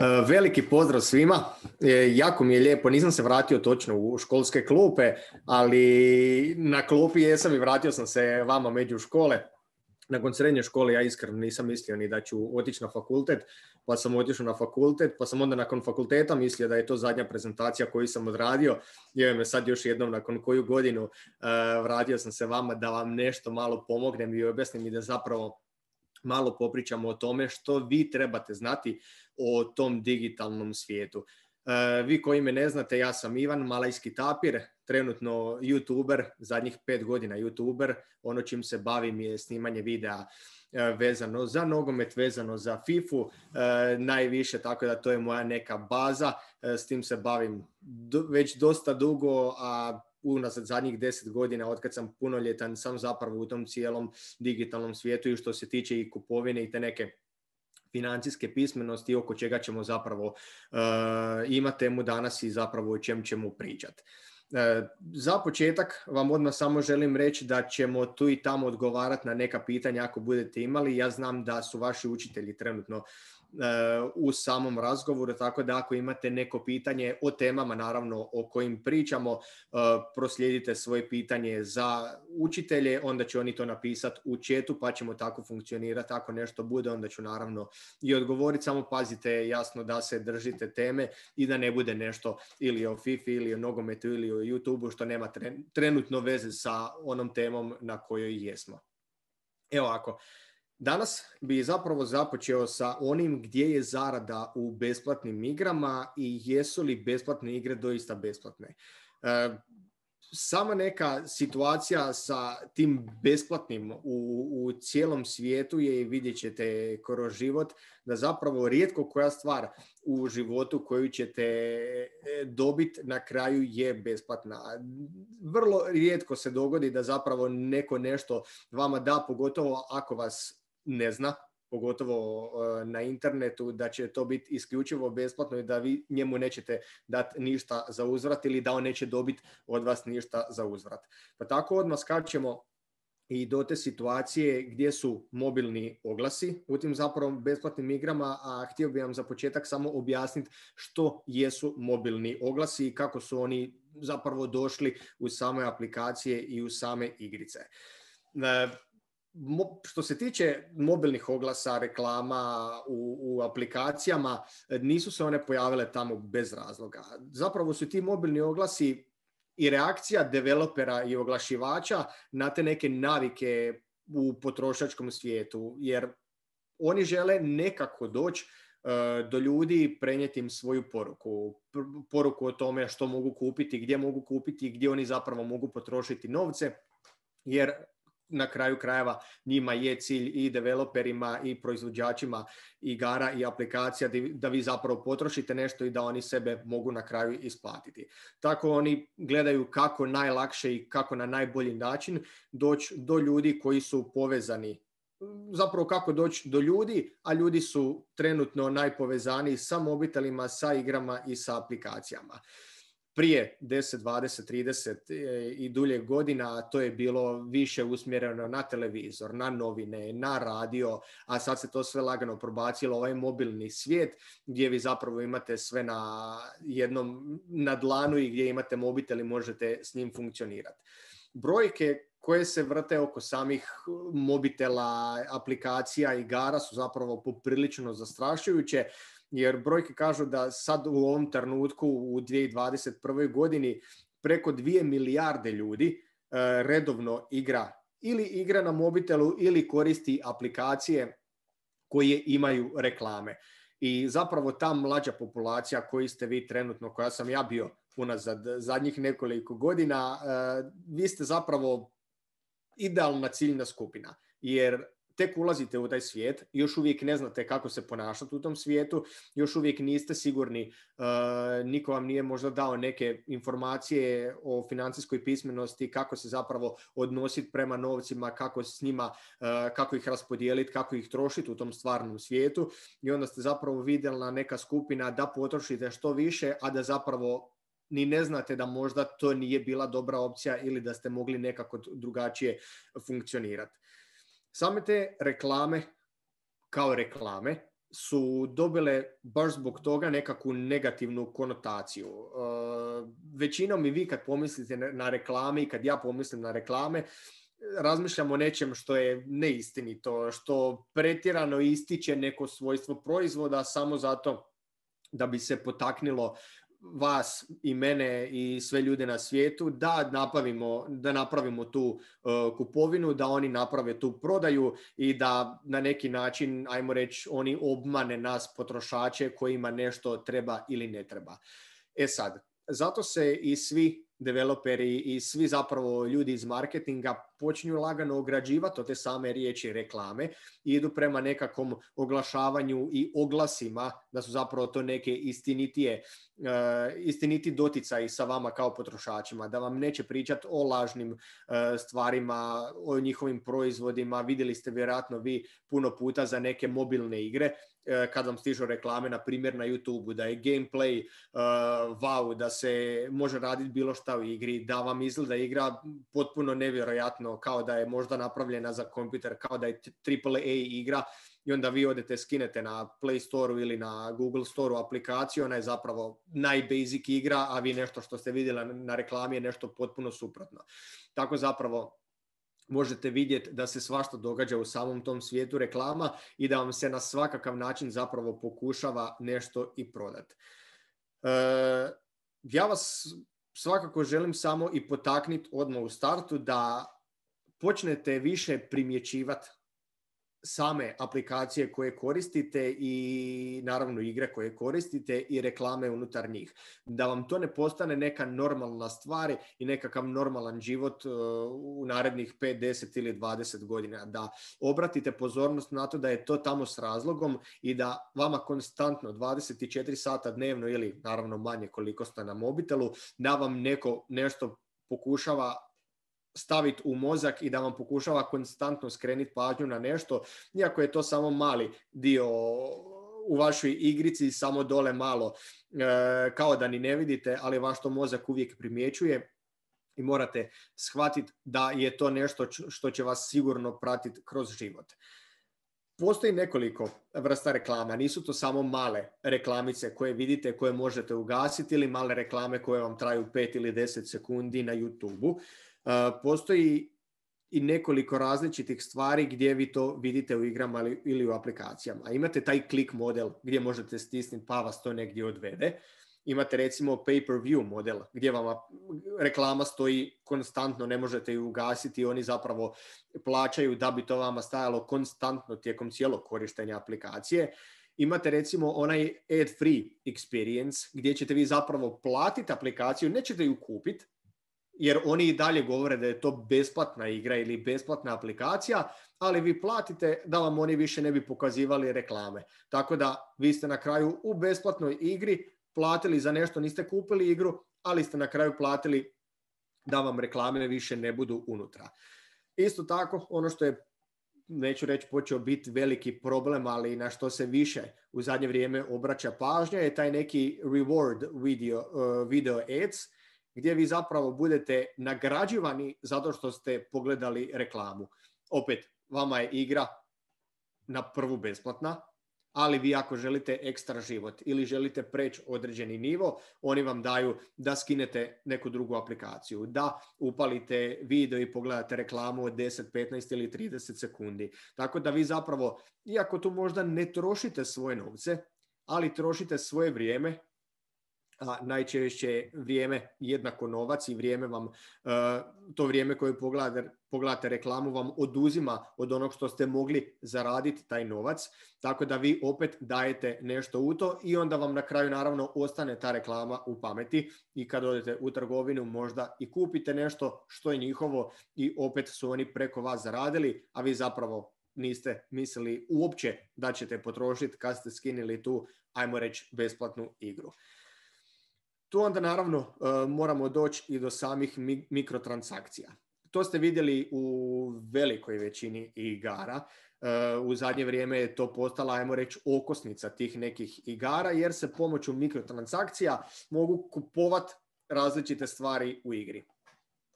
E, veliki pozdrav svima, e, jako mi je lijepo, nisam se vratio točno u školske klupe, ali na klupi jesam i vratio sam se vama među škole. Nakon srednje škole ja iskreno nisam mislio ni da ću otići na fakultet, pa sam otišao na fakultet, pa sam onda nakon fakulteta mislio da je to zadnja prezentacija koju sam odradio. I me sad još jednom nakon koju godinu e, vratio sam se vama da vam nešto malo pomognem i objasnim i da zapravo malo popričamo o tome što vi trebate znati o tom digitalnom svijetu. E, vi koji me ne znate, ja sam Ivan, malajski tapir, trenutno youtuber, zadnjih pet godina youtuber, ono čim se bavim je snimanje videa e, vezano za nogomet, vezano za FIFU, e, najviše, tako da to je moja neka baza, s tim se bavim već dosta dugo, a unazad zadnjih deset godina od kad sam punoljetan sam zapravo u tom cijelom digitalnom svijetu i što se tiče i kupovine i te neke financijske pismenosti oko čega ćemo zapravo uh, eh, imati temu danas i zapravo o čem ćemo pričati. Eh, za početak vam odmah samo želim reći da ćemo tu i tamo odgovarati na neka pitanja ako budete imali. Ja znam da su vaši učitelji trenutno E, u samom razgovoru, tako da ako imate neko pitanje o temama naravno o kojim pričamo, e, proslijedite svoje pitanje za učitelje, onda će oni to napisati u četu pa ćemo tako funkcionirati, ako nešto bude onda ću naravno i odgovoriti, samo pazite jasno da se držite teme i da ne bude nešto ili o FIFA ili o nogometu ili o YouTube što nema trenutno veze sa onom temom na kojoj jesmo. Evo ako Danas bi zapravo započeo sa onim gdje je zarada u besplatnim igrama i jesu li besplatne igre doista besplatne. E, sama neka situacija sa tim besplatnim u, u cijelom svijetu je, vidjet ćete kroz život, da zapravo rijetko koja stvar u životu koju ćete e, dobiti na kraju je besplatna. Vrlo rijetko se dogodi da zapravo neko nešto vama da, pogotovo ako vas ne zna, pogotovo na internetu, da će to biti isključivo besplatno i da vi njemu nećete dati ništa za uzvrat ili da on neće dobiti od vas ništa za uzvrat. Pa tako odmah skačemo i do te situacije gdje su mobilni oglasi u tim zapravo besplatnim igrama, a htio bih vam za početak samo objasniti što jesu mobilni oglasi i kako su oni zapravo došli u same aplikacije i u same igrice. E, što se tiče mobilnih oglasa, reklama u, u aplikacijama, nisu se one pojavile tamo bez razloga. Zapravo su ti mobilni oglasi i reakcija developera i oglašivača na te neke navike u potrošačkom svijetu, jer oni žele nekako doći e, do ljudi prenijeti im svoju poruku. Poruku o tome što mogu kupiti, gdje mogu kupiti, gdje oni zapravo mogu potrošiti novce. Jer na kraju krajeva njima je cilj i developerima i proizvođačima igara i aplikacija da vi zapravo potrošite nešto i da oni sebe mogu na kraju isplatiti. Tako oni gledaju kako najlakše i kako na najbolji način doći do ljudi koji su povezani zapravo kako doći do ljudi, a ljudi su trenutno najpovezaniji sa mobitelima, sa igrama i sa aplikacijama prije 10, 20, 30 i dulje godina to je bilo više usmjereno na televizor, na novine, na radio, a sad se to sve lagano probacilo ovaj mobilni svijet gdje vi zapravo imate sve na jednom na dlanu i gdje imate mobitel i možete s njim funkcionirati brojke koje se vrte oko samih uh, mobitela, aplikacija, igara su zapravo poprilično zastrašujuće, jer brojke kažu da sad u ovom trenutku u 2021. godini preko 2 milijarde ljudi uh, redovno igra ili igra na mobitelu ili koristi aplikacije koje imaju reklame. I zapravo ta mlađa populacija koji ste vi trenutno, koja sam ja bio unazad zadnjih nekoliko godina, e, vi ste zapravo idealna ciljna skupina, jer tek ulazite u taj svijet, još uvijek ne znate kako se ponašati u tom svijetu, još uvijek niste sigurni, e, niko vam nije možda dao neke informacije o financijskoj pismenosti, kako se zapravo odnositi prema novcima, kako s njima, e, kako ih raspodijeliti, kako ih trošiti u tom stvarnom svijetu i onda ste zapravo vidjeli na neka skupina da potrošite što više, a da zapravo ni ne znate da možda to nije bila dobra opcija ili da ste mogli nekako drugačije funkcionirati. Same te reklame kao reklame su dobile baš zbog toga nekakvu negativnu konotaciju. E, većinom i vi kad pomislite na reklame i kad ja pomislim na reklame, razmišljamo o nečem što je neistinito, što pretjerano ističe neko svojstvo proizvoda samo zato da bi se potaknilo vas i mene i sve ljude na svijetu da napravimo, da napravimo tu e, kupovinu, da oni naprave tu prodaju i da na neki način, ajmo reći, oni obmane nas potrošače kojima nešto treba ili ne treba. E sad, zato se i svi developeri i svi zapravo ljudi iz marketinga počinju lagano ograđivati od te same riječi reklame i idu prema nekakvom oglašavanju i oglasima da su zapravo to neke istinitije, eh, istiniti doticaji sa vama kao potrošačima, da vam neće pričati o lažnim eh, stvarima, o njihovim proizvodima. Vidjeli ste vjerojatno vi puno puta za neke mobilne igre E, kad vam stižu reklame, na primjer na youtube da je gameplay uh, wow, da se može raditi bilo šta u igri, da vam izgleda igra potpuno nevjerojatno, kao da je možda napravljena za kompjuter, kao da je AAA igra i onda vi odete, skinete na Play store ili na Google store aplikaciju, ona je zapravo najbasic igra, a vi nešto što ste vidjeli na reklami je nešto potpuno suprotno. Tako zapravo možete vidjeti da se svašta događa u samom tom svijetu reklama i da vam se na svakakav način zapravo pokušava nešto i prodati. E, ja vas svakako želim samo i potaknuti odmah u startu da počnete više primjećivati same aplikacije koje koristite i naravno igre koje koristite i reklame unutar njih. Da vam to ne postane neka normalna stvar i nekakav normalan život e, u narednih 5, 10 ili 20 godina. Da obratite pozornost na to da je to tamo s razlogom i da vama konstantno 24 sata dnevno ili naravno manje koliko ste na mobitelu, da vam neko nešto pokušava staviti u mozak i da vam pokušava konstantno skrenuti pažnju na nešto, iako je to samo mali dio u vašoj igrici, samo dole malo, e, kao da ni ne vidite, ali vaš to mozak uvijek primjećuje i morate shvatiti da je to nešto što će vas sigurno pratiti kroz život. Postoji nekoliko vrsta reklama, nisu to samo male reklamice koje vidite, koje možete ugasiti ili male reklame koje vam traju 5 ili 10 sekundi na YouTube-u. E, postoji i nekoliko različitih stvari gdje vi to vidite u igrama ili u aplikacijama. imate taj klik model gdje možete stisniti pa vas to negdje odvede. Imate recimo pay-per-view model gdje vam reklama stoji konstantno, ne možete ju ugasiti, oni zapravo plaćaju da bi to vama stajalo konstantno tijekom cijelog korištenja aplikacije. Imate recimo onaj ad-free experience gdje ćete vi zapravo platiti aplikaciju, nećete ju kupiti, jer oni i dalje govore da je to besplatna igra ili besplatna aplikacija, ali vi platite da vam oni više ne bi pokazivali reklame. Tako da vi ste na kraju u besplatnoj igri platili za nešto, niste kupili igru, ali ste na kraju platili da vam reklame više ne budu unutra. Isto tako, ono što je neću reći počeo biti veliki problem, ali na što se više u zadnje vrijeme obraća pažnja je taj neki reward video, uh, video ads, gdje vi zapravo budete nagrađivani zato što ste pogledali reklamu. Opet, vama je igra na prvu besplatna, ali vi ako želite ekstra život ili želite preći određeni nivo, oni vam daju da skinete neku drugu aplikaciju, da upalite video i pogledate reklamu od 10, 15 ili 30 sekundi. Tako da vi zapravo, iako tu možda ne trošite svoje novce, ali trošite svoje vrijeme a najčešće vrijeme jednako novac i vrijeme vam, e, to vrijeme koje pogledate, pogledate reklamu vam oduzima od onog što ste mogli zaraditi taj novac, tako da vi opet dajete nešto u to i onda vam na kraju naravno ostane ta reklama u pameti i kad odete u trgovinu možda i kupite nešto što je njihovo i opet su oni preko vas zaradili, a vi zapravo niste mislili uopće da ćete potrošiti kad ste skinili tu, ajmo reći, besplatnu igru. Tu onda naravno e, moramo doći i do samih mikrotransakcija. To ste vidjeli u velikoj većini igara. E, u zadnje vrijeme je to postala, ajmo reći, okosnica tih nekih igara, jer se pomoću mikrotransakcija mogu kupovati različite stvari u igri.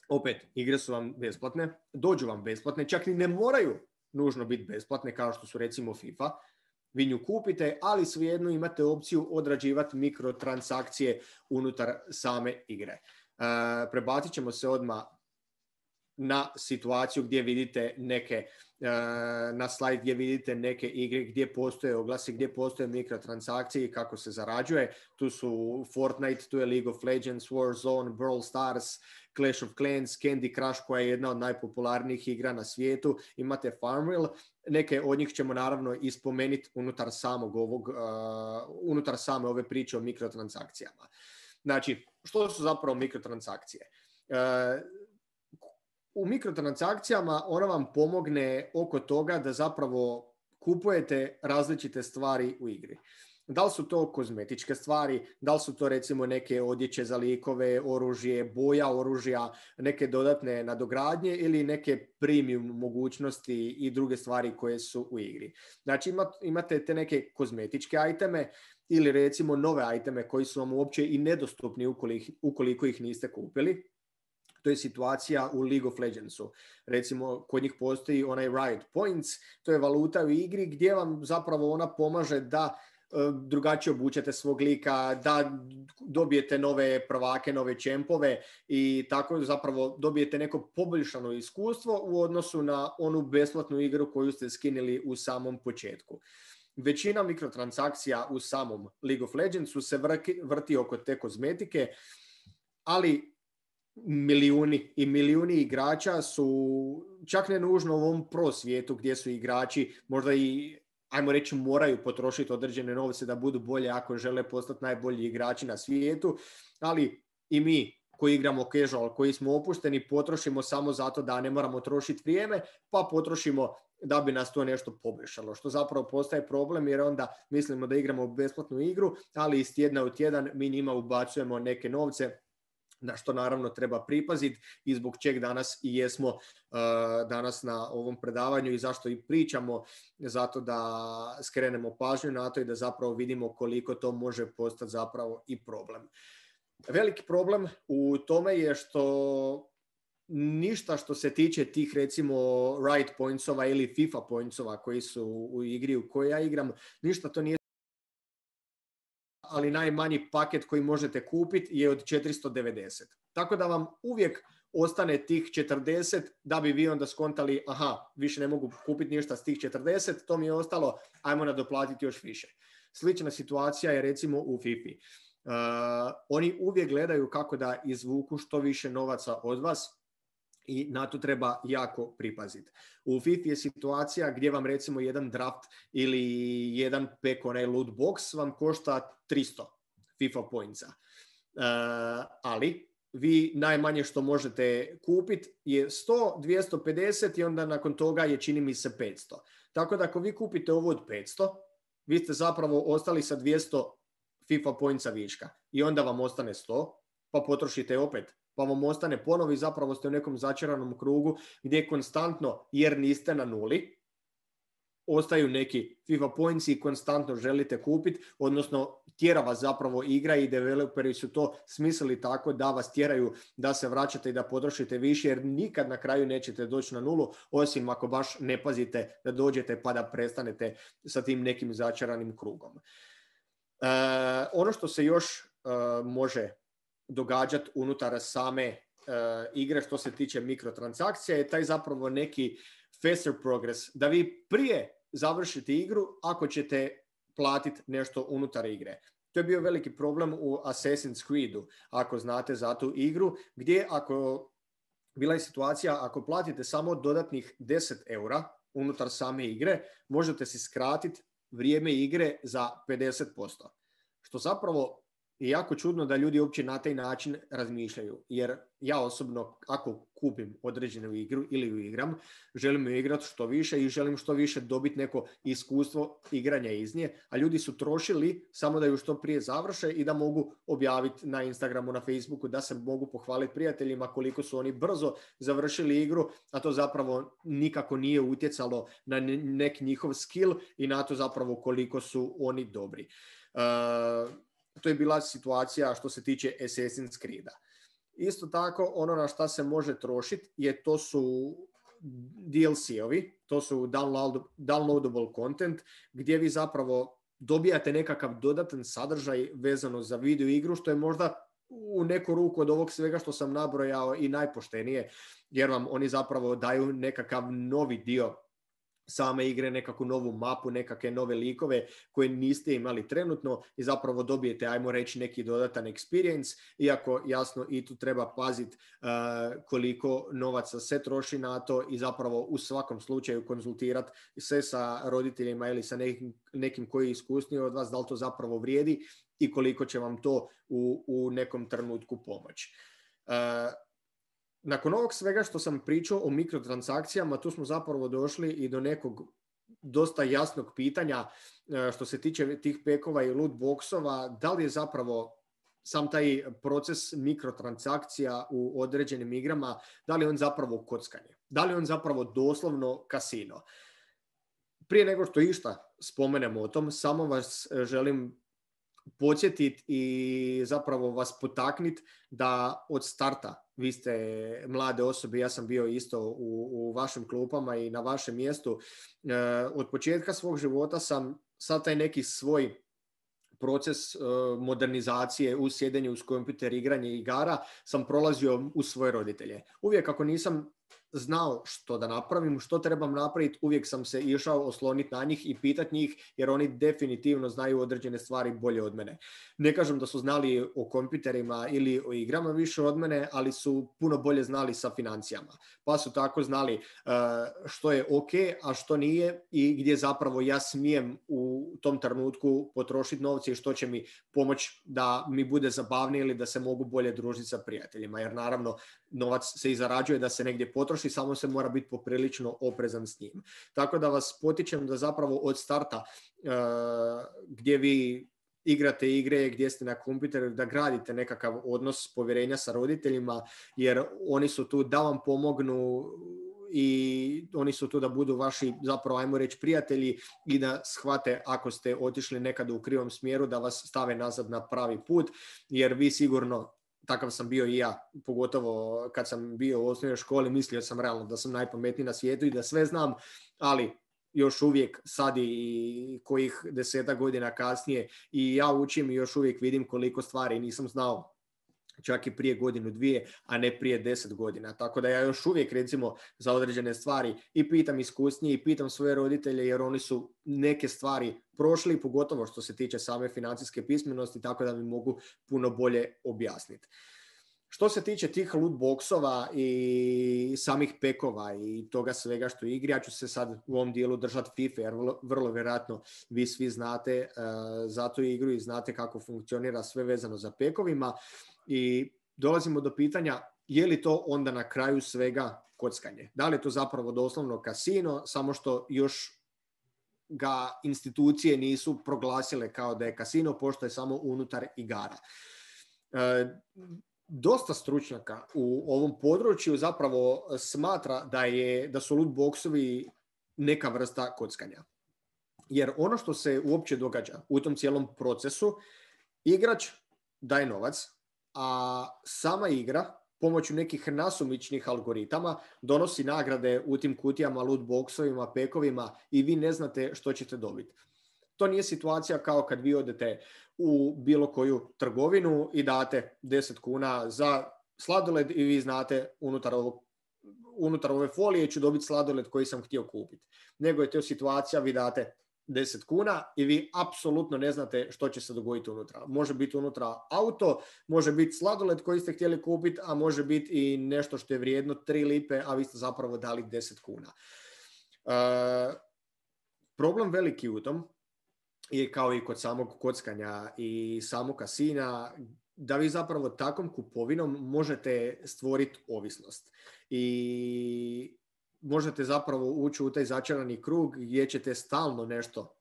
Opet, igre su vam besplatne, dođu vam besplatne, čak i ne moraju nužno biti besplatne, kao što su recimo FIFA, vi nju kupite, ali svejedno imate opciju odrađivati mikrotransakcije unutar same igre. E, prebacit ćemo se odmah na situaciju gdje vidite neke, e, na slajd gdje vidite neke igre gdje postoje oglasi, gdje postoje mikrotransakcije i kako se zarađuje. Tu su Fortnite, tu je League of Legends, Warzone, Brawl Stars, Clash of Clans, Candy Crush koja je jedna od najpopularnijih igra na svijetu. Imate Farmville Neke od njih ćemo naravno ispomenuti unutar samog ovog, unutar same ove priče o mikrotransakcijama. Znači, što su zapravo mikrotransakcije? E, u mikrotransakcijama ona vam pomogne oko toga da zapravo kupujete različite stvari u igri. Da li su to kozmetičke stvari, da li su to recimo neke odjeće za likove, oružje, boja oružja, neke dodatne nadogradnje ili neke premium mogućnosti i druge stvari koje su u igri. Znači imate te neke kozmetičke iteme ili recimo nove iteme koji su vam uopće i nedostupni ukoliko, ukoliko ih niste kupili. To je situacija u League of Legendsu. Recimo, kod njih postoji onaj Riot Points, to je valuta u igri gdje vam zapravo ona pomaže da E, drugačije obučete svog lika, da dobijete nove prvake, nove čempove i tako zapravo dobijete neko poboljšano iskustvo u odnosu na onu besplatnu igru koju ste skinili u samom početku. Većina mikrotransakcija u samom League of Legendsu se vrti oko te kozmetike, ali milijuni i milijuni igrača su čak ne nužno u ovom pro svijetu gdje su igrači možda i ajmo reći, moraju potrošiti određene novce da budu bolje ako žele postati najbolji igrači na svijetu, ali i mi koji igramo casual, koji smo opušteni, potrošimo samo zato da ne moramo trošiti vrijeme, pa potrošimo da bi nas to nešto poboljšalo, što zapravo postaje problem jer onda mislimo da igramo besplatnu igru, ali iz tjedna u tjedan mi njima ubacujemo neke novce na što naravno treba pripaziti i zbog čeg danas i jesmo uh, danas na ovom predavanju i zašto i pričamo, zato da skrenemo pažnju na to i da zapravo vidimo koliko to može postati zapravo i problem. Veliki problem u tome je što ništa što se tiče tih recimo right pointsova ili FIFA pointsova koji su u igri u kojoj ja igram, ništa to nije ali najmanji paket koji možete kupiti je od 490. Tako da vam uvijek ostane tih 40 da bi vi onda skontali aha, više ne mogu kupiti ništa s tih 40, to mi je ostalo, ajmo nadoplatiti još više. Slična situacija je recimo u FIPI. Uh, oni uvijek gledaju kako da izvuku što više novaca od vas, i na to treba jako pripaziti. U FIFA je situacija gdje vam recimo jedan draft ili jedan pek, onaj loot box vam košta 300 FIFA pointsa. E, ali vi najmanje što možete kupiti je 100, 250 i onda nakon toga je čini mi se 500. Tako da ako vi kupite ovo od 500, vi ste zapravo ostali sa 200 FIFA pointsa viška i onda vam ostane 100, pa potrošite opet pa vam ostane ponovi, zapravo ste u nekom začaranom krugu gdje konstantno, jer niste na nuli, ostaju neki FIFA points i konstantno želite kupiti, odnosno tjera vas zapravo igra i developeri su to smislili tako da vas tjeraju da se vraćate i da potrošite više jer nikad na kraju nećete doći na nulu osim ako baš ne pazite da dođete pa da prestanete sa tim nekim začaranim krugom. E, ono što se još e, može događati unutar same e, igre što se tiče mikrotransakcija je taj zapravo neki faster progress. Da vi prije završite igru ako ćete platiti nešto unutar igre. To je bio veliki problem u Assassin's Creedu, ako znate za tu igru, gdje ako bila je situacija, ako platite samo dodatnih 10 eura unutar same igre, možete si skratiti vrijeme igre za 50%. Što zapravo je jako čudno da ljudi uopće na taj način razmišljaju. Jer ja osobno, ako kupim određenu igru ili ju igram, želim ju igrati što više i želim što više dobiti neko iskustvo igranja iz nje. A ljudi su trošili samo da ju što prije završe i da mogu objaviti na Instagramu, na Facebooku, da se mogu pohvaliti prijateljima koliko su oni brzo završili igru, a to zapravo nikako nije utjecalo na nek njihov skill i na to zapravo koliko su oni dobri. Uh, to je bila situacija što se tiče Assassin's creed Isto tako, ono na šta se može trošiti je to su DLC-ovi, to su downloadable content, gdje vi zapravo dobijate nekakav dodatan sadržaj vezano za video igru, što je možda u neku ruku od ovog svega što sam nabrojao i najpoštenije, jer vam oni zapravo daju nekakav novi dio same igre, nekakvu novu mapu, nekakve nove likove koje niste imali trenutno i zapravo dobijete, ajmo reći, neki dodatan experience, iako jasno i tu treba paziti eh, koliko novaca se troši na to i zapravo u svakom slučaju konzultirati se sa roditeljima ili sa nekim, nekim koji je iskusniji od vas, da li to zapravo vrijedi i koliko će vam to u, u nekom trenutku pomoći. Uh, eh, nakon ovog svega što sam pričao o mikrotransakcijama, tu smo zapravo došli i do nekog dosta jasnog pitanja e, što se tiče tih pekova i loot boxova, da li je zapravo sam taj proces mikrotransakcija u određenim igrama, da li je on zapravo kockanje? Da li je on zapravo doslovno kasino? Prije nego što išta spomenemo o tom, samo vas e, želim podsjetiti i zapravo vas potaknuti da od starta vi ste mlade osobe, ja sam bio isto u, u vašim klupama i na vašem mjestu. E, od početka svog života sam sad taj neki svoj proces e, modernizacije u sjedenju uz kompjuter igranje igara sam prolazio u svoje roditelje. Uvijek ako nisam znao što da napravim, što trebam napraviti, uvijek sam se išao osloniti na njih i pitati njih, jer oni definitivno znaju određene stvari bolje od mene. Ne kažem da su znali o kompjuterima ili o igrama više od mene, ali su puno bolje znali sa financijama. Pa su tako znali e, što je ok, a što nije i gdje zapravo ja smijem u tom trenutku potrošiti novce i što će mi pomoći da mi bude zabavnije ili da se mogu bolje družiti sa prijateljima. Jer naravno, novac se i zarađuje da se negdje potroši, i samo se mora biti poprilično oprezan s njim. Tako da vas potičem da zapravo od starta e, gdje vi igrate igre gdje ste na kompjuteru, da gradite nekakav odnos povjerenja sa roditeljima, jer oni su tu da vam pomognu i oni su tu da budu vaši, zapravo ajmo reći, prijatelji i da shvate ako ste otišli nekad u krivom smjeru, da vas stave nazad na pravi put, jer vi sigurno takav sam bio i ja, pogotovo kad sam bio u osnovnoj školi, mislio sam realno da sam najpametniji na svijetu i da sve znam, ali još uvijek sad i kojih deseta godina kasnije i ja učim i još uvijek vidim koliko stvari nisam znao čak i prije godinu dvije, a ne prije deset godina. Tako da ja još uvijek recimo za određene stvari i pitam iskusnije i pitam svoje roditelje jer oni su neke stvari prošli, pogotovo što se tiče same financijske pismenosti, tako da mi mogu puno bolje objasniti. Što se tiče tih loot i samih pekova i toga svega što igri, ja ću se sad u ovom dijelu držati FIFA, jer vrlo, vjerojatno vi svi znate uh, za tu igru i znate kako funkcionira sve vezano za pekovima. I dolazimo do pitanja je li to onda na kraju svega kockanje? Da li je to zapravo doslovno kasino, samo što još ga institucije nisu proglasile kao da je kasino, pošto je samo unutar igara. E, dosta stručnjaka u ovom području zapravo smatra da, je, da su loot neka vrsta kockanja. Jer ono što se uopće događa u tom cijelom procesu, igrač daje novac, a sama igra pomoću nekih nasumičnih algoritama donosi nagrade u tim kutijama, lootboxovima, pekovima i vi ne znate što ćete dobiti. To nije situacija kao kad vi odete u bilo koju trgovinu i date 10 kuna za sladoled i vi znate unutar ovog unutar ove folije ću dobiti sladoled koji sam htio kupiti. Nego je to situacija, vi date 10 kuna i vi apsolutno ne znate što će se dogoditi unutra. Može biti unutra auto, može biti sladoled koji ste htjeli kupiti, a može biti i nešto što je vrijedno 3 lipe, a vi ste zapravo dali 10 kuna. E, problem veliki u tom je kao i kod samog kockanja i samog kasina, da vi zapravo takvom kupovinom možete stvoriti ovisnost. I možete zapravo ući u taj začarani krug gdje ćete stalno nešto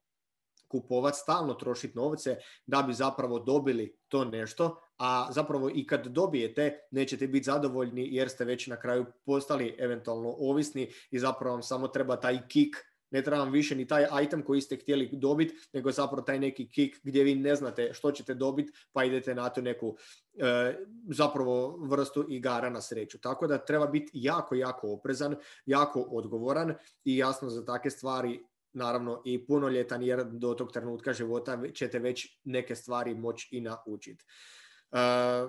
kupovati, stalno trošiti novce da bi zapravo dobili to nešto, a zapravo i kad dobijete nećete biti zadovoljni jer ste već na kraju postali eventualno ovisni i zapravo vam samo treba taj kik ne treba više ni taj item koji ste htjeli dobiti, nego zapravo taj neki kick gdje vi ne znate što ćete dobiti, pa idete na tu neku e, zapravo vrstu igara na sreću. Tako da treba biti jako, jako oprezan, jako odgovoran i jasno za takve stvari naravno i punoljetan jer do tog trenutka života ćete već neke stvari moći i naučiti. E,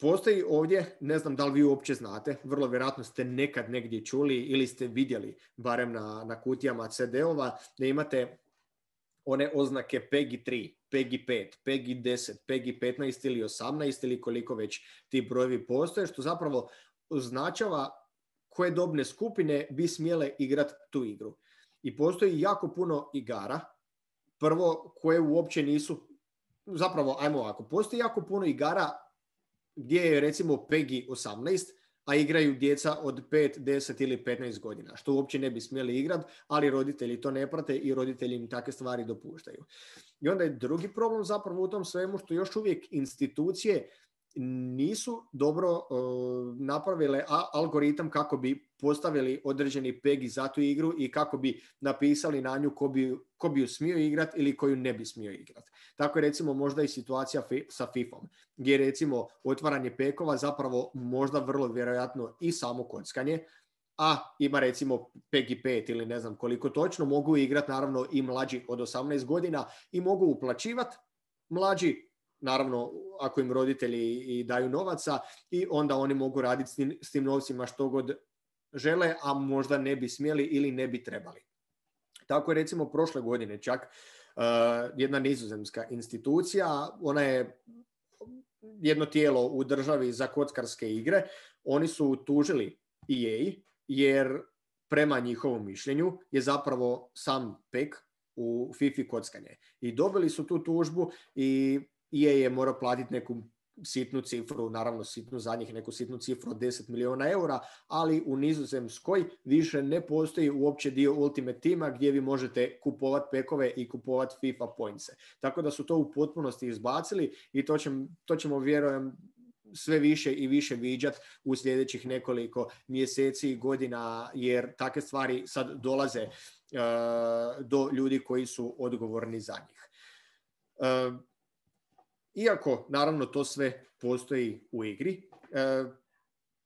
Postoji ovdje, ne znam da li vi uopće znate, vrlo vjerojatno ste nekad negdje čuli ili ste vidjeli, barem na, na kutijama CD-ova, da imate one oznake PEGI 3, PEGI 5, PEGI 10, PEGI 15 ili 18 ili koliko već ti brojevi postoje, što zapravo označava koje dobne skupine bi smjele igrati tu igru. I postoji jako puno igara, prvo koje uopće nisu, zapravo ajmo ovako, postoji jako puno igara gdje je recimo PEGI 18, a igraju djeca od 5, 10 ili 15 godina, što uopće ne bi smjeli igrat, ali roditelji to ne prate i roditelji im takve stvari dopuštaju. I onda je drugi problem zapravo u tom svemu što još uvijek institucije nisu dobro e, napravile algoritam kako bi postavili određeni pegi za tu igru i kako bi napisali na nju ko bi, ko bi ju smio igrati ili koju ne bi smio igrat. Tako je recimo možda i situacija sa fifom gdje recimo otvaranje pekova zapravo možda vrlo vjerojatno i samo kockanje, a ima recimo e PEGI 5 ili ne znam koliko točno, mogu igrati naravno i mlađi od 18 godina i mogu uplaćivati mlađi naravno ako im roditelji i daju novaca i onda oni mogu raditi s tim, novcima što god žele, a možda ne bi smjeli ili ne bi trebali. Tako je recimo prošle godine čak e, jedna nizozemska institucija, ona je jedno tijelo u državi za kockarske igre, oni su tužili EA jer prema njihovom mišljenju je zapravo sam pek u Fifi kockanje. I dobili su tu tužbu i EA je morao platiti neku sitnu cifru, naravno sitnu za njih, neku sitnu cifru od 10 milijuna eura, ali u Nizozemskoj više ne postoji uopće dio Ultimate Teama gdje vi možete kupovati pekove i kupovati FIFA pointse. Tako da su to u potpunosti izbacili i to, ćemo, to ćemo vjerujem sve više i više viđat u sljedećih nekoliko mjeseci i godina, jer takve stvari sad dolaze uh, do ljudi koji su odgovorni za njih. Uh, iako, naravno, to sve postoji u igri, e,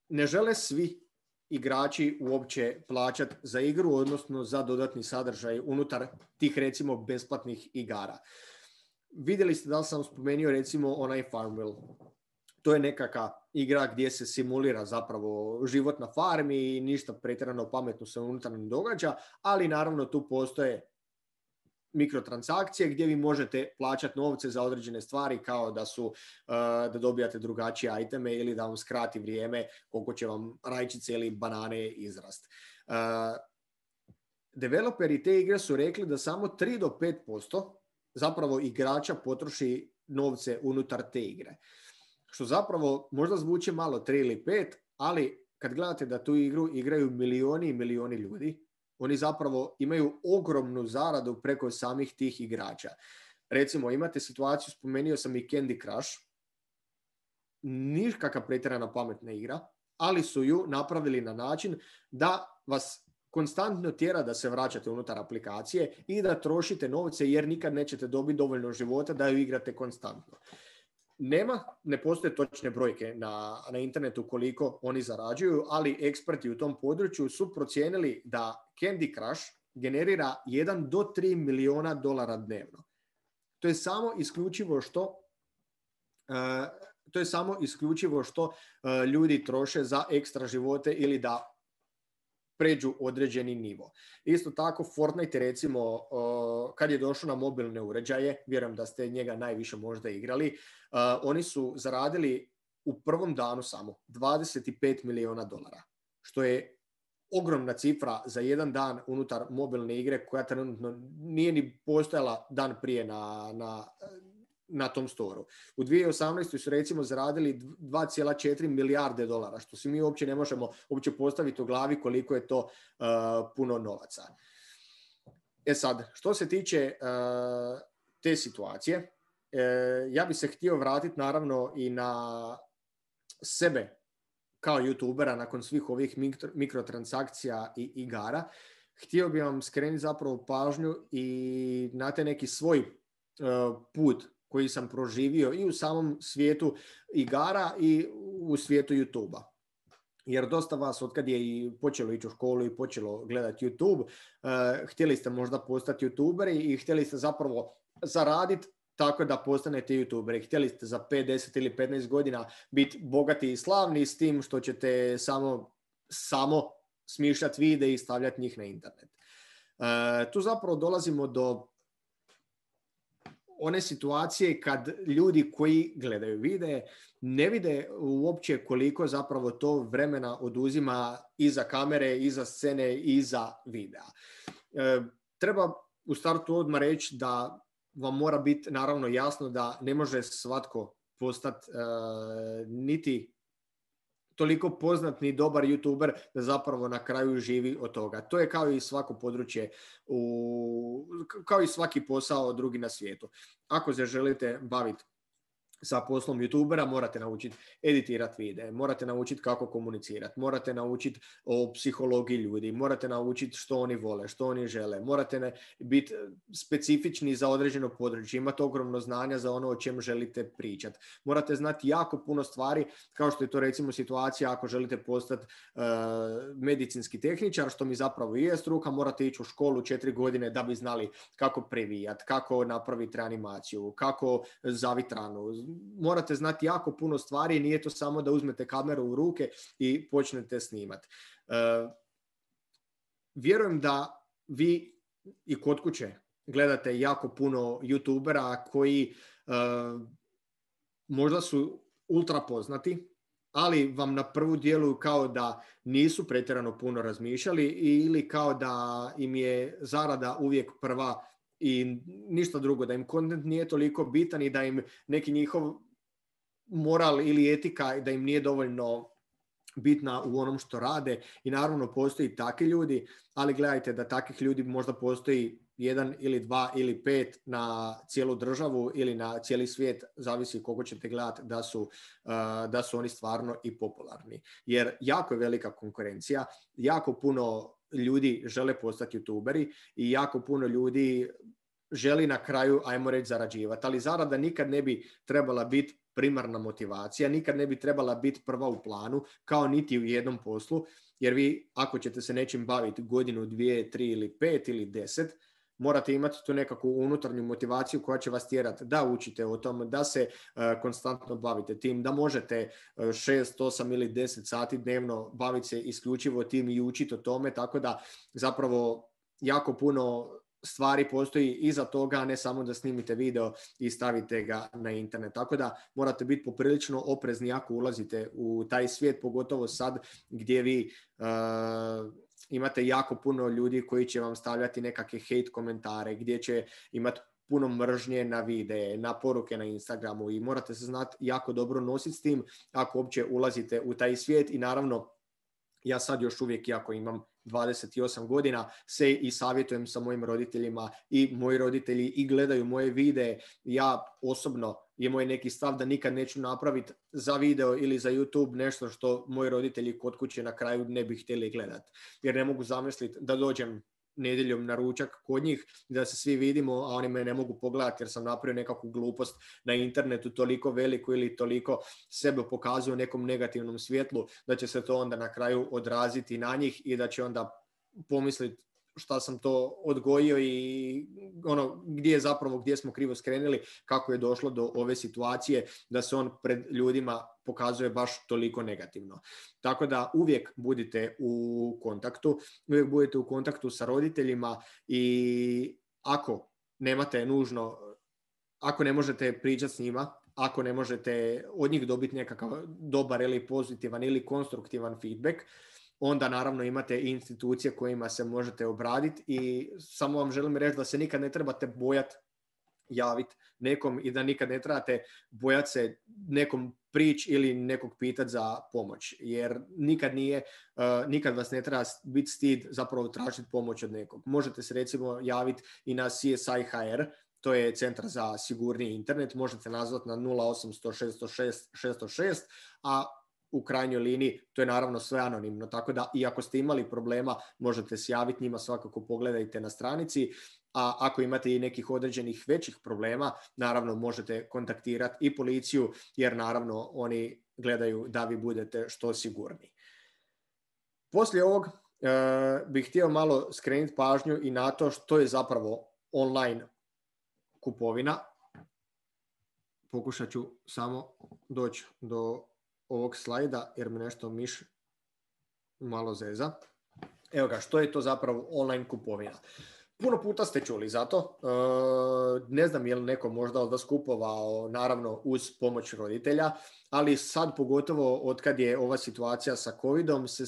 ne žele svi igrači uopće plaćati za igru, odnosno za dodatni sadržaj unutar tih recimo besplatnih igara. Vidjeli ste da sam spomenuo recimo onaj Farmville. To je nekaka igra gdje se simulira zapravo život na farmi i ništa pretjerano pametno se unutar ne događa, ali naravno tu postoje mikrotransakcije gdje vi možete plaćati novce za određene stvari kao da su e, da dobijate drugačije iteme ili da vam skrati vrijeme koliko će vam rajčice ili banane izrast. E, developeri te igre su rekli da samo 3 do 5% zapravo igrača potroši novce unutar te igre. Što zapravo možda zvuči malo 3 ili 5, ali kad gledate da tu igru igraju milioni i milioni ljudi, oni zapravo imaju ogromnu zaradu preko samih tih igrača. Recimo, imate situaciju, spomenio sam i Candy Crush, nikakva pretjerana pametna igra, ali su ju napravili na način da vas konstantno tjera da se vraćate unutar aplikacije i da trošite novce jer nikad nećete dobiti dovoljno života da ju igrate konstantno nema, ne postoje točne brojke na, na internetu koliko oni zarađuju, ali eksperti u tom području su procijenili da Candy Crush generira 1 do 3 miliona dolara dnevno. To je samo isključivo što uh, to je samo isključivo što e, ljudi troše za ekstra živote ili da pređu određeni nivo. Isto tako Fortnite recimo kad je došao na mobilne uređaje, vjerujem da ste njega najviše možda igrali, oni su zaradili u prvom danu samo 25 milijuna dolara, što je ogromna cifra za jedan dan unutar mobilne igre koja trenutno nije ni postojala dan prije na, na na tom storu. U 2018. su recimo zaradili 2,4 milijarde dolara, što si mi uopće ne možemo uopće postaviti u glavi koliko je to uh, puno novaca. E sad, što se tiče uh, te situacije, uh, ja bi se htio vratiti naravno i na sebe kao youtubera nakon svih ovih mikrotransakcija i igara. Htio bih vam skrenuti zapravo pažnju i na te neki svoj put koji sam proživio i u samom svijetu igara i u svijetu YouTube-a. Jer dosta vas, odkad je i počelo ići u školu i počelo gledati YouTube, uh, htjeli ste možda postati YouTuberi i htjeli ste zapravo zaraditi tako da postanete youtuberi. Htjeli ste za 5, 10 ili 15 godina biti bogati i slavni s tim što ćete samo, samo smišljati vide i stavljati njih na internet. Eh, tu zapravo dolazimo do one situacije kad ljudi koji gledaju vide ne vide uopće koliko zapravo to vremena oduzima iza kamere, iza scene, iza videa. E, treba u startu odmah reći da vam mora biti naravno jasno da ne može svatko postati e, niti toliko poznatni i dobar youtuber da zapravo na kraju živi od toga. To je kao i svako područje, u, kao i svaki posao drugi na svijetu. Ako se želite baviti sa poslom youtubera morate naučiti editirati vide, morate naučiti kako komunicirati, morate naučiti o psihologiji ljudi, morate naučiti što oni vole, što oni žele, morate biti e, specifični za određeno područje, imati ogromno znanja za ono o čem želite pričati. Morate znati jako puno stvari, kao što je to recimo situacija ako želite postati e, medicinski tehničar, što mi zapravo i je struka, morate ići u školu četiri godine da bi znali kako previjati, kako napraviti reanimaciju, kako zavit ranu, morate znati jako puno stvari i nije to samo da uzmete kameru u ruke i počnete snimati. E, vjerujem da vi i kod kuće gledate jako puno youtubera koji e, možda su ultra poznati, ali vam na prvu djeluju kao da nisu pretjerano puno razmišljali ili kao da im je zarada uvijek prva i ništa drugo, da im kontent nije toliko bitan i da im neki njihov moral ili etika da im nije dovoljno bitna u onom što rade i naravno postoji takvi ljudi, ali gledajte da takvih ljudi možda postoji jedan ili dva ili pet na cijelu državu ili na cijeli svijet, zavisi koliko ćete gledati da su, uh, da su oni stvarno i popularni. Jer jako je velika konkurencija, jako puno ljudi žele postati youtuberi i jako puno ljudi želi na kraju, ajmo reći, zarađivati. Ali zarada nikad ne bi trebala biti primarna motivacija, nikad ne bi trebala biti prva u planu, kao niti u jednom poslu, jer vi ako ćete se nečim baviti godinu, dvije, tri ili pet ili deset, morate imati tu nekakvu unutarnju motivaciju koja će vas tjerati da učite o tom, da se e, konstantno bavite tim, da možete uh, 6, 8 ili 10 sati dnevno baviti se isključivo tim i učiti o tome, tako da zapravo jako puno stvari postoji iza toga, a ne samo da snimite video i stavite ga na internet. Tako da morate biti poprilično oprezni ako ulazite u taj svijet, pogotovo sad gdje vi e, imate jako puno ljudi koji će vam stavljati nekakve hate komentare, gdje će imati puno mržnje na videe, na poruke na Instagramu i morate se znati jako dobro nositi s tim ako uopće ulazite u taj svijet i naravno ja sad još uvijek, iako imam 28 godina, se i savjetujem sa mojim roditeljima i moji roditelji i gledaju moje videe. Ja osobno je moj neki stav da nikad neću napraviti za video ili za YouTube nešto što moji roditelji kod kuće na kraju ne bi htjeli gledati. Jer ne mogu zamisliti da dođem nedjeljom na ručak kod njih, da se svi vidimo, a oni me ne mogu pogledati jer sam napravio nekakvu glupost na internetu toliko veliku ili toliko sebe pokazuju u nekom negativnom svjetlu, da će se to onda na kraju odraziti na njih i da će onda pomisliti šta sam to odgojio i ono gdje je zapravo gdje smo krivo skrenili, kako je došlo do ove situacije da se on pred ljudima pokazuje baš toliko negativno. Tako da uvijek budite u kontaktu, uvijek budite u kontaktu sa roditeljima i ako nemate nužno, ako ne možete pričati s njima, ako ne možete od njih dobiti nekakav dobar ili pozitivan ili konstruktivan feedback, onda naravno imate institucije kojima se možete obraditi i samo vam želim reći da se nikad ne trebate bojati javiti nekom i da nikad ne trebate bojati se nekom prić ili nekog pitati za pomoć. Jer nikad nije, e, nikad vas ne treba biti stid zapravo tražiti pomoć od nekog. Možete se recimo javiti i na CSI HR, to je centar za sigurni internet, možete nazvati na 0800 606 606, a u krajnjoj liniji, to je naravno sve anonimno, tako da i ako ste imali problema možete se javiti njima, svakako pogledajte na stranici, a ako imate i nekih određenih većih problema, naravno možete kontaktirati i policiju, jer naravno oni gledaju da vi budete što sigurni. Poslije ovog e, bih htio malo skrenuti pažnju i na to što je zapravo online kupovina. Pokušat ću samo doći do ovog slajda jer mi nešto miš malo zeza. Evo ga, što je to zapravo online kupovina? puno puta ste čuli za to. E, ne znam je li neko možda od vas kupovao, naravno uz pomoć roditelja, ali sad pogotovo otkad je ova situacija sa covidom se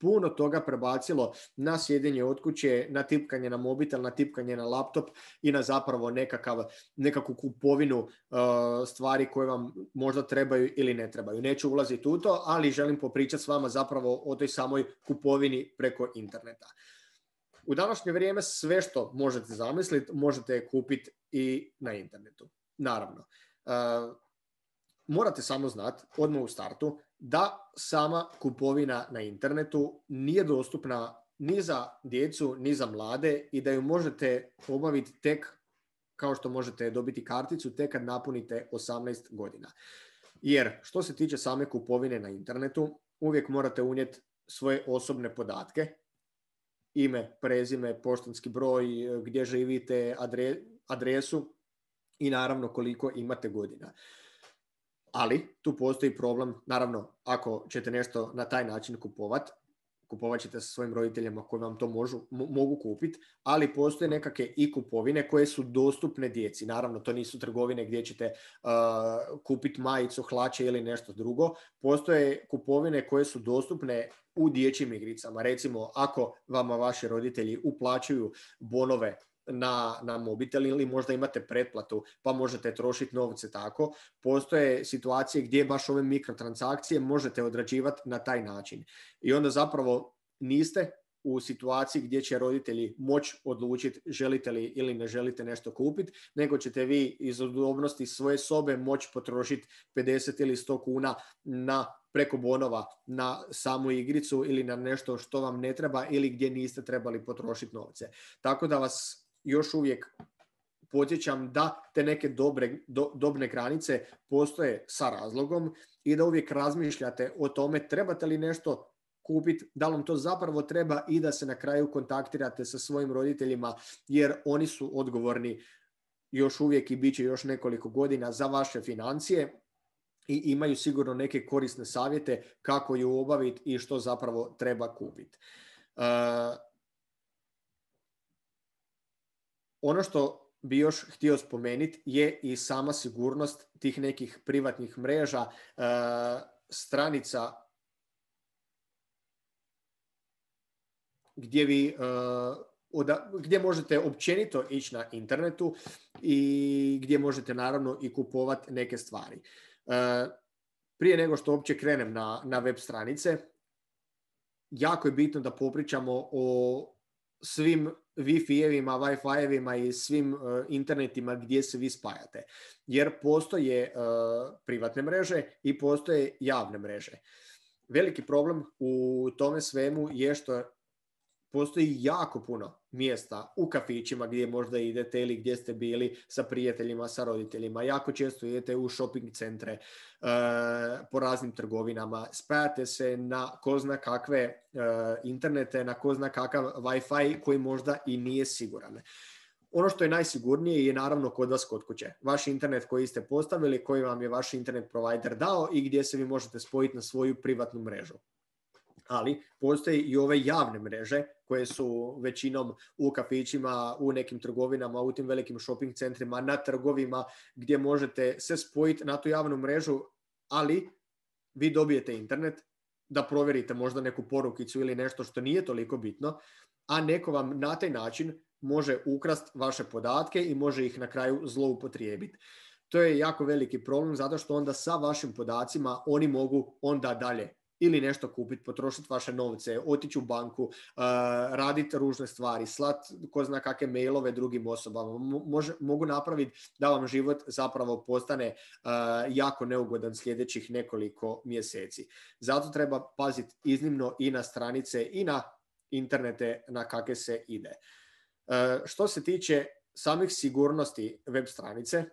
puno toga prebacilo na sjedenje od kuće, na tipkanje na mobitel, na tipkanje na laptop i na zapravo nekakav, nekakvu kupovinu e, stvari koje vam možda trebaju ili ne trebaju. Neću ulaziti u to, ali želim popričati s vama zapravo o toj samoj kupovini preko interneta u današnje vrijeme sve što možete zamisliti, možete kupiti i na internetu. Naravno. E, morate samo znati, odmah u startu, da sama kupovina na internetu nije dostupna ni za djecu, ni za mlade i da ju možete obaviti tek kao što možete dobiti karticu tek kad napunite 18 godina. Jer što se tiče same kupovine na internetu, uvijek morate unijeti svoje osobne podatke ime, prezime, poštanski broj, e, gdje živite, adresu i naravno koliko imate godina. Ali tu postoji problem, naravno ako ćete nešto na taj način kupovat, kupovat ćete sa svojim roditeljima koji vam to mogu kupiti, ali postoje nekakve i kupovine koje su dostupne djeci. Naravno, to nisu trgovine gdje ćete kupiti majicu, hlače ili nešto drugo. Postoje kupovine koje su dostupne u dječjim igricama. Recimo, ako vama vaši roditelji uplaćuju bonove na, na mobitel ili možda imate pretplatu pa možete trošiti novce tako. Postoje situacije gdje baš ove mikrotransakcije možete odrađivati na taj način. I onda zapravo niste u situaciji gdje će roditelji moć odlučiti želite li ili ne želite nešto kupiti, nego ćete vi iz udobnosti svoje sobe moć potrošiti 50 ili 100 kuna na preko bonova na samu igricu ili na nešto što vam ne treba ili gdje niste trebali potrošiti novce. Tako da vas još uvijek podsjećam da te neke dobre, dobne granice postoje sa razlogom i da uvijek razmišljate o tome trebate li nešto kupiti, da li vam to zapravo treba i da se na kraju kontaktirate sa svojim roditeljima jer oni su odgovorni još uvijek i bit će još nekoliko godina za vaše financije i imaju sigurno neke korisne savjete kako ju obaviti i što zapravo treba kupiti. E, Ono što bi još htio spomenuti je i sama sigurnost tih nekih privatnih mreža, e, stranica gdje vi e, gdje možete općenito ići na internetu i gdje možete naravno i kupovati neke stvari. E, prije nego što uopće krenem na, na web stranice, jako je bitno da popričamo o svim Wi-Fi-evima, Wi-Fi-evima i svim e, internetima gdje se vi spajate. Jer postoje e, privatne mreže i postoje javne mreže. Veliki problem u tome svemu je što postoji jako puno mjesta u kafićima gdje možda idete ili gdje ste bili sa prijateljima, sa roditeljima. Jako često idete u shopping centre e, po raznim trgovinama. Spajate se na ko zna kakve e, internete, na ko zna kakav Wi-Fi koji možda i nije siguran. Ono što je najsigurnije je naravno kod vas kod kuće. Vaš internet koji ste postavili, koji vam je vaš internet provider dao i gdje se vi možete spojiti na svoju privatnu mrežu. Ali postoje i ove javne mreže koje su većinom u kafićima, u nekim trgovinama, u tim velikim shopping centrima, na trgovima gdje možete se spojiti na tu javnu mrežu, ali vi dobijete internet da provjerite možda neku porukicu ili nešto što nije toliko bitno, a neko vam na taj način može ukrast vaše podatke i može ih na kraju zloupotrijebiti. To je jako veliki problem zato što onda sa vašim podacima oni mogu onda dalje ili nešto kupiti, potrošiti vaše novce, otići u banku, uh, raditi ružne stvari, slat ko zna kakve mailove drugim osobama. mogu napraviti da vam život zapravo postane uh, jako neugodan sljedećih nekoliko mjeseci. Zato treba paziti iznimno i na stranice i na internete na kakve se ide. Uh, što se tiče samih sigurnosti web stranice,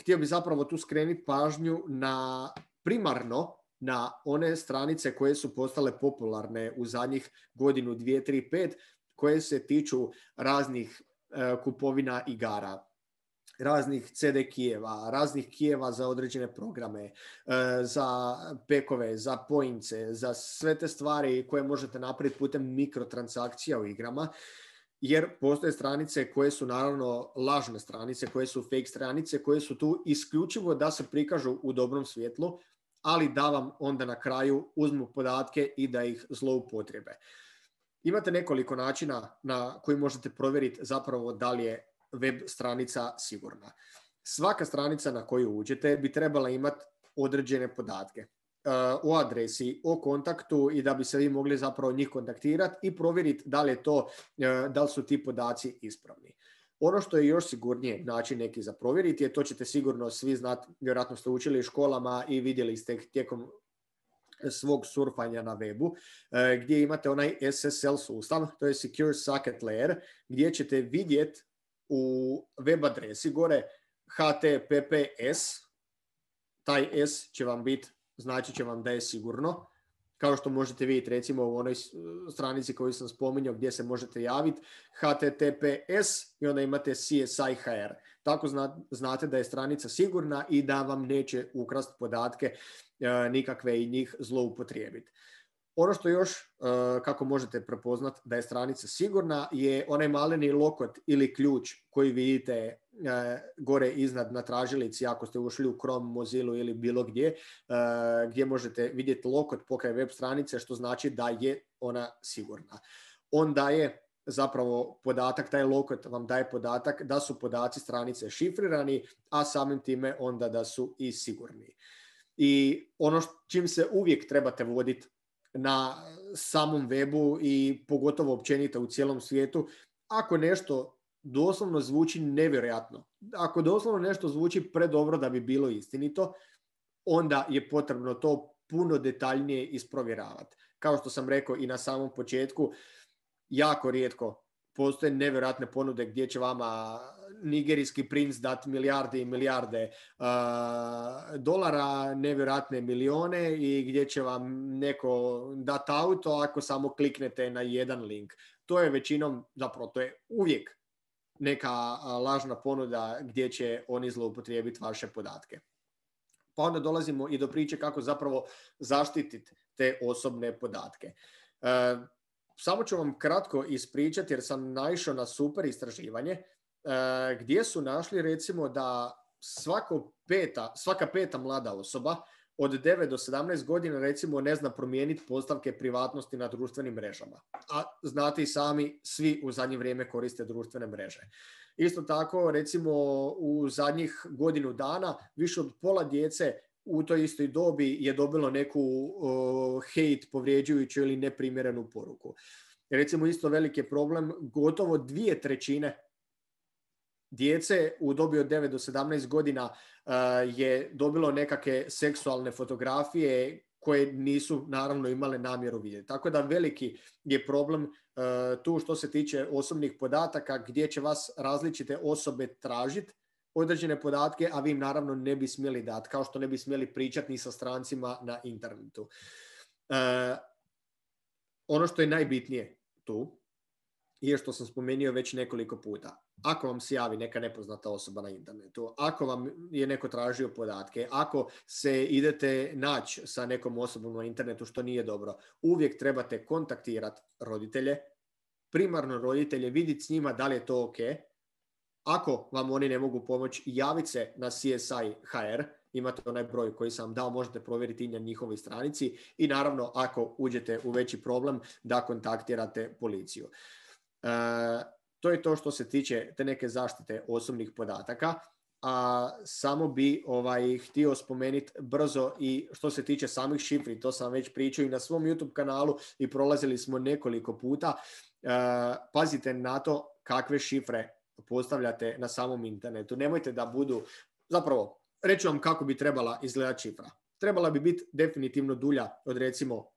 htio bi zapravo tu skrenuti pažnju na primarno na one stranice koje su postale popularne u zadnjih godinu, dvije, tri, pet, koje se tiču raznih e, kupovina igara raznih CD Kijeva, raznih Kijeva za određene programe, e, za pekove, za poince, za sve te stvari koje možete napraviti putem mikrotransakcija u igrama, jer postoje stranice koje su naravno lažne stranice, koje su fake stranice, koje su tu isključivo da se prikažu u dobrom svjetlu, ali da vam onda na kraju uzmu podatke i da ih zloupotrebe. Imate nekoliko načina na koji možete provjeriti zapravo da li je web stranica sigurna. Svaka stranica na koju uđete bi trebala imati određene podatke eh, o adresi, o kontaktu i da bi se vi mogli zapravo njih kontaktirati i provjeriti da li to, eh, da li su ti podaci ispravni. Ono što je još sigurnije način neki za provjeriti je, to ćete sigurno svi znati, vjerojatno ste učili u školama i vidjeli ste tijekom svog surfanja na webu, e, gdje imate onaj SSL sustav, to je Secure Socket Layer, gdje ćete vidjeti u web adresi gore HTTPS, taj S će vam biti, znači će vam da je sigurno, kao što možete vidjeti recimo u onoj e, stranici koju sam spominjao gdje se možete javiti, https i onda imate CSI.hr. Tako znate da je stranica sigurna i da vam neće ukrasti podatke e, nikakve i njih zloupotrijebiti. Ono što još, e, kako možete prepoznat da je stranica sigurna, je onaj maleni lokot ili ključ koji vidite e, gore iznad na tražilici ako ste ušli u Chrome, Mozilla ili bilo gdje, e, gdje možete vidjeti lokot pokraj web stranice što znači da je ona sigurna. On daje zapravo podatak, taj lokot vam daje podatak da su podaci stranice šifrirani, a samim time onda da su i sigurni. I ono čim se uvijek trebate voditi na samom webu i pogotovo općenito u cijelom svijetu, ako nešto doslovno zvuči nevjerojatno, ako doslovno nešto zvuči predobro da bi bilo istinito, onda je potrebno to puno detaljnije isprovjeravati. Kao što sam rekao i na samom početku, jako rijetko postoje nevjerojatne ponude gdje će vama nigerijski princ dat milijarde i milijarde uh, dolara, nevjerojatne milione i gdje će vam neko dat auto ako samo kliknete na jedan link. To je većinom, zapravo to je uvijek neka lažna ponuda gdje će oni zloupotrijebiti vaše podatke. Pa onda dolazimo i do priče kako zapravo zaštititi te osobne podatke. E, samo ću vam kratko ispričati jer sam naišao na super istraživanje E, gdje su našli recimo da svako peta, svaka peta mlada osoba od 9 do 17 godina recimo ne zna promijeniti postavke privatnosti na društvenim mrežama. A znate i sami, svi u zadnje vrijeme koriste društvene mreže. Isto tako, recimo u zadnjih godinu dana više od pola djece u toj istoj dobi je dobilo neku uh, hate, povrijeđujuću ili neprimjerenu poruku. Recimo isto veliki problem, gotovo dvije trećine djece u dobi od 9 do 17 godina eh, je dobilo nekakve seksualne fotografije koje nisu naravno imale namjeru vidjeti. Tako da veliki je problem eh, tu što se tiče osobnih podataka gdje će vas različite osobe tražiti određene podatke, a vi im naravno ne bi smjeli dati, kao što ne bi smjeli pričati ni sa strancima na internetu. Eh, ono što je najbitnije tu je što sam spomenuo već nekoliko puta. Ako vam se javi neka nepoznata osoba na internetu, ako vam je neko tražio podatke, ako se idete naći sa nekom osobom na internetu što nije dobro, uvijek trebate kontaktirati roditelje, primarno roditelje, vidjeti s njima da li je to ok. Ako vam oni ne mogu pomoći, javite se na CSI HR, imate onaj broj koji sam vam dao, možete provjeriti i na njihovoj stranici i naravno ako uđete u veći problem da kontaktirate policiju. E, to je to što se tiče te neke zaštite osobnih podataka, a samo bi ovaj, htio spomenuti brzo i što se tiče samih šifri, to sam već pričao i na svom YouTube kanalu i prolazili smo nekoliko puta. E, pazite na to kakve šifre postavljate na samom internetu. Nemojte da budu, zapravo, reću vam kako bi trebala izgledati šifra. Trebala bi biti definitivno dulja od recimo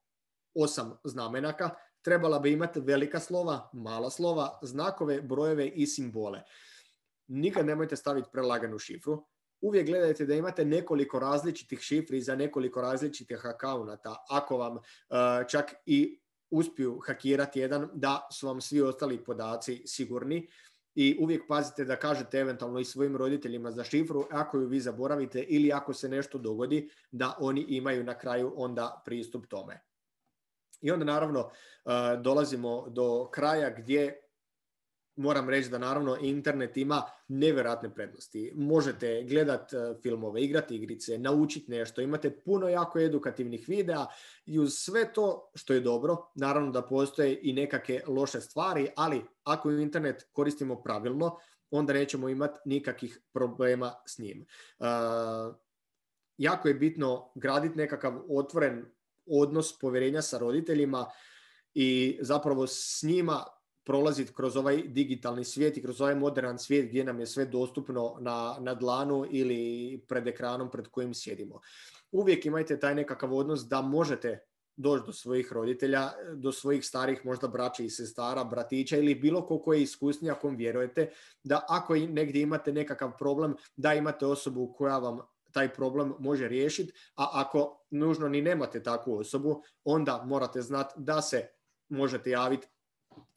osam znamenaka, trebala bi imati velika slova, mala slova, znakove, brojeve i simbole. Nikad nemojte staviti prelaganu šifru. Uvijek gledajte da imate nekoliko različitih šifri za nekoliko različitih akaunata. Ako vam e, čak i uspiju hakirati jedan, da su vam svi ostali podaci sigurni i uvijek pazite da kažete eventualno i svojim roditeljima za šifru ako ju vi zaboravite ili ako se nešto dogodi da oni imaju na kraju onda pristup tome. I onda naravno eh, dolazimo do kraja gdje moram reći da naravno internet ima nevjerojatne prednosti. Možete gledat eh, filmove, igrati igrice, naučiti nešto, imate puno jako edukativnih videa i uz sve to što je dobro, naravno da postoje i nekakve loše stvari, ali ako internet koristimo pravilno, onda nećemo imati nikakvih problema s njim. Eh, jako je bitno graditi nekakav otvoren odnos povjerenja sa roditeljima i zapravo s njima prolaziti kroz ovaj digitalni svijet i kroz ovaj modern svijet gdje nam je sve dostupno na, na dlanu ili pred ekranom pred kojim sjedimo. Uvijek imajte taj nekakav odnos da možete doći do svojih roditelja, do svojih starih možda braća i sestara, bratića ili bilo ko je ako vjerujete da ako negdje imate nekakav problem da imate osobu koja vam taj problem može riješiti, a ako nužno ni nemate takvu osobu, onda morate znati da se možete javiti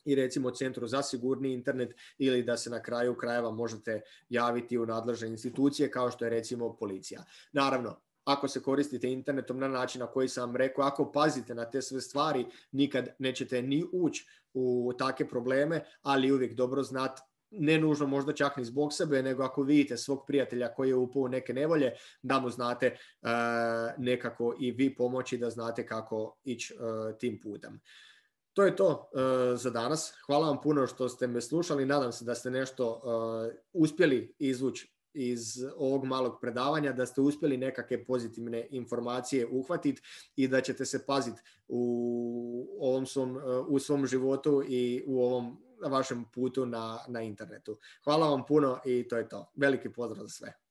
i recimo centru za sigurni internet ili da se na kraju krajeva možete javiti u nadležne institucije kao što je recimo policija. Naravno, ako se koristite internetom na način na koji sam vam rekao, ako pazite na te sve stvari, nikad nećete ni ući u take probleme, ali uvijek dobro znati ne nužno možda čak ni zbog sebe, nego ako vidite svog prijatelja koji je upao u neke nevolje, da mu znate e, nekako i vi pomoći da znate kako ići e, tim putem. To je to e, za danas. Hvala vam puno što ste me slušali. Nadam se da ste nešto uspjeli izvući iz ovog malog predavanja, da ste uspjeli nekakve pozitivne informacije uhvatiti i da ćete se paziti u, u svom životu i u ovom na vašem putu na, na internetu. Hvala vam puno i to je to. Veliki pozdrav za sve.